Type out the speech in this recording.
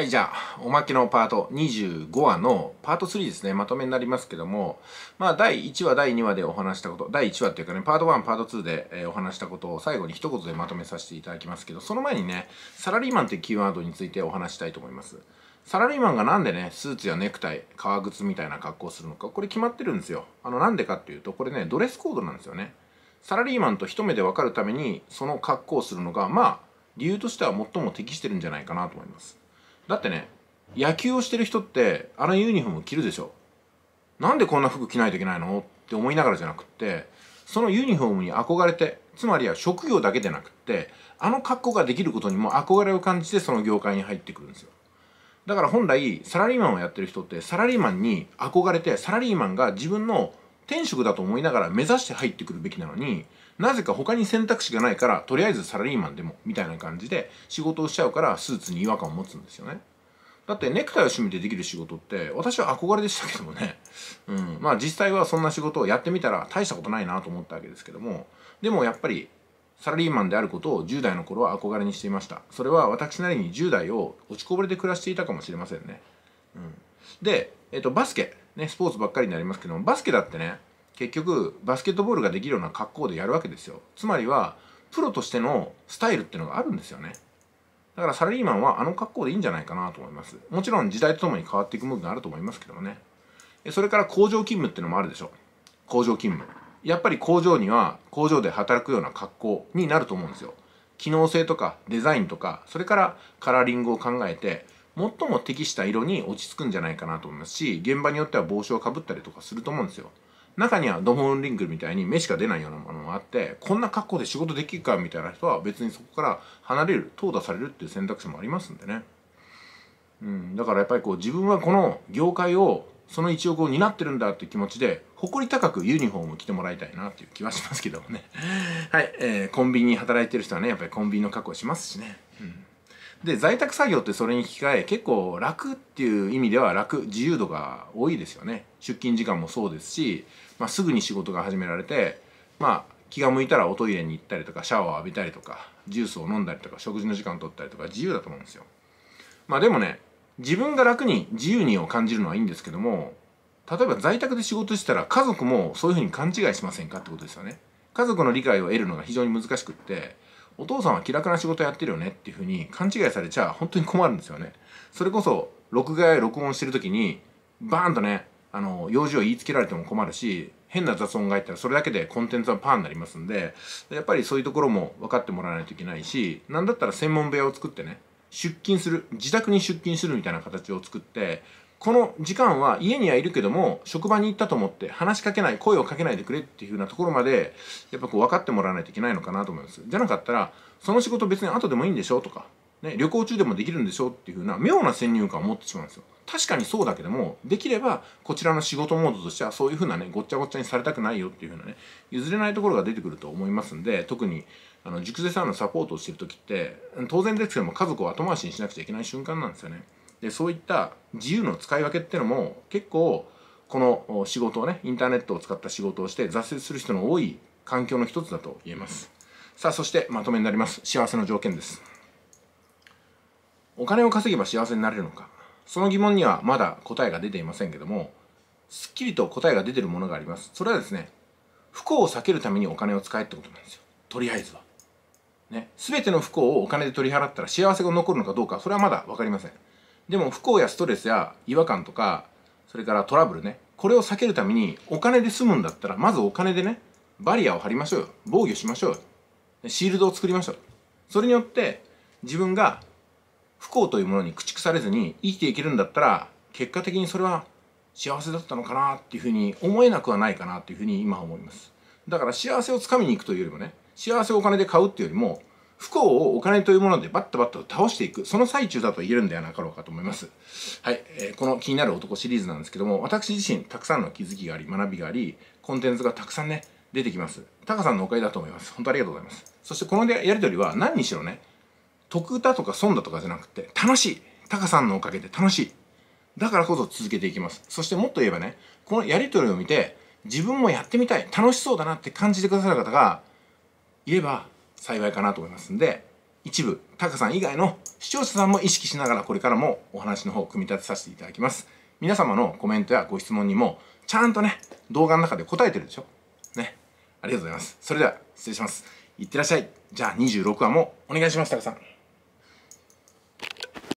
はい、じゃあ、おまけのパート25話のパート3ですね、まとめになりますけども、まあ、第1話、第2話でお話したこと、第1話っていうかね、パート1、パート2で、えお話したことを最後に一言でまとめさせていただきますけど、その前にね、サラリーマンっていうキーワードについてお話したいと思います。サラリーマンがなんでね、スーツやネクタイ、革靴みたいな格好をするのか、これ決まってるんですよ。あの、なんでかっていうと、これね、ドレスコードなんですよね。サラリーマンと一目でわかるために、その格好をするのが、まあ、理由としては最も適してるんじゃないかなと思います。だってね野球をしてる人ってあのユニフォーム着るでしょなんでこんな服着ないといけないのって思いながらじゃなくってそのユニフォームに憧れてつまりは職業だけでなくってあの格好ができることにも憧れを感じてその業界に入ってくるんですよだから本来サラリーマンをやってる人ってサラリーマンに憧れてサラリーマンが自分の天職だと思いながら目指して入ってくるべきなのになぜか他に選択肢がないから、とりあえずサラリーマンでも、みたいな感じで仕事をしちゃうからスーツに違和感を持つんですよね。だってネクタイを趣味でできる仕事って私は憧れでしたけどもね、うん、まあ実際はそんな仕事をやってみたら大したことないなと思ったわけですけどもでもやっぱりサラリーマンであることを10代の頃は憧れにしていましたそれは私なりに10代を落ちこぼれで暮らしていたかもしれませんね、うん、で、えっと、バスケ、ね、スポーツばっかりになりますけどもバスケだってね結局バスケットボールができるような格好でやるわけですよつまりはプロとしてのスタイルっていうのがあるんですよねだからサラリーマンはあの格好でいいんじゃないかなと思いますもちろん時代とともに変わっていく部分があると思いますけどもねそれから工場勤務っていうのもあるでしょ工場勤務やっぱり工場には工場で働くような格好になると思うんですよ機能性とかデザインとかそれからカラーリングを考えて最も適した色に落ち着くんじゃないかなと思いますし現場によっては帽子をかぶったりとかすると思うんですよ中にはドモンリンクみたいに目しか出ないようなものがあってこんな格好で仕事できるかみたいな人は別にそこから離れる淘汰されるっていう選択肢もありますんでね、うん、だからやっぱりこう自分はこの業界をその一億を担ってるんだって気持ちで誇り高くユニフォーム着てもらいたいなっていう気はしますけどもねはい、えー、コンビニに働いてる人はねやっぱりコンビニの格好しますしねで在宅作業ってそれに引き換え結構楽っていう意味では楽自由度が多いですよね出勤時間もそうですし、まあ、すぐに仕事が始められてまあ気が向いたらおトイレに行ったりとかシャワーを浴びたりとかジュースを飲んだりとか食事の時間を取ったりとか自由だと思うんですよまあでもね自分が楽に自由にを感じるのはいいんですけども例えば在宅で仕事したら家族もそういうふうに勘違いしませんかってことですよね家族の理解を得るのが非常に難しくってお父さんは気楽な仕事やってるよねっていうふうに勘違いされちゃ本当に困るんですよね。それこそ録画や録音してる時にバーンとねあの用事を言いつけられても困るし変な雑音が入ったらそれだけでコンテンツはパーになりますんでやっぱりそういうところも分かってもらわないといけないし何だったら専門部屋を作ってね出勤する自宅に出勤するみたいな形を作ってこの時間は家にはいるけども職場に行ったと思って話しかけない声をかけないでくれっていう風なところまでやっぱこう分かってもらわないといけないのかなと思いますじゃなかったらその仕事別に後でもいいんでしょとか、ね、旅行中でもできるんでしょっていう風な妙な先入観を持ってしまうんですよ確かにそうだけどもできればこちらの仕事モードとしてはそういう風なねごっちゃごっちゃにされたくないよっていう風なね譲れないところが出てくると思いますんで特にあの熟成さんのサポートをしてる時って当然ですけども家族を後回しにしなくちゃいけない瞬間なんですよねでそういった自由の使い分けっていうのも結構この仕事をねインターネットを使った仕事をして挫折する人の多い環境の一つだと言えますさあそしてまとめになります幸せの条件ですお金を稼げば幸せになれるのかその疑問にはまだ答えが出ていませんけどもすっきりと答えが出てるものがありますそれはですね不幸を避けるためにお金を使えってことなんですよとりあえずはね全ての不幸をお金で取り払ったら幸せが残るのかどうかそれはまだ分かりませんでも不幸やストレスや違和感とかそれからトラブルねこれを避けるためにお金で済むんだったらまずお金でねバリアを張りましょうよ防御しましょうよシールドを作りましょうそれによって自分が不幸というものに駆逐されずに生きていけるんだったら結果的にそれは幸せだったのかなっていうふうに思えなくはないかなっていうふうに今思いますだから幸せをつかみに行くというよりもね幸せをお金で買うっていうよりも不幸をお金というものでバッタバッタと倒していく、その最中だと言えるんではなかろうかと思います。はい、えー、この気になる男シリーズなんですけども、私自身たくさんの気づきがあり、学びがあり、コンテンツがたくさんね、出てきます。タカさんのおかげだと思います。本当ありがとうございます。そしてこのやりとりは何にしろね、得だとか損だとかじゃなくて、楽しいタカさんのおかげで楽しいだからこそ続けていきます。そしてもっと言えばね、このやりとりを見て、自分もやってみたい、楽しそうだなって感じてくださる方がいえば、幸いかなと思いますんで一部タカさん以外の視聴者さんも意識しながらこれからもお話の方を組み立てさせていただきます皆様のコメントやご質問にもちゃんとね動画の中で答えてるでしょねありがとうございますそれでは失礼しますいってらっしゃいじゃあ26話もお願いしますタカさん